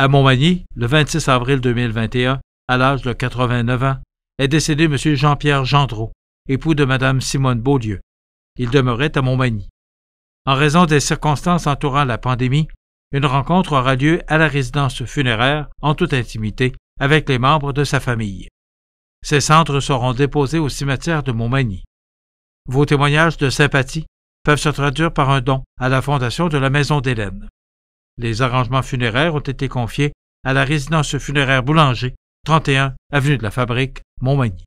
à Montmagny le 26 avril 2021 à l'âge de 89 ans est décédé M. Jean-Pierre Gendreau, époux de Mme Simone Beaulieu. Il demeurait à Montmagny. En raison des circonstances entourant la pandémie, une rencontre aura lieu à la résidence funéraire, en toute intimité, avec les membres de sa famille. Ses cendres seront déposées au cimetière de Montmagny. Vos témoignages de sympathie peuvent se traduire par un don à la fondation de la Maison d'Hélène. Les arrangements funéraires ont été confiés à la résidence funéraire Boulanger, 31 avenue de la Fabrique, Montmagny.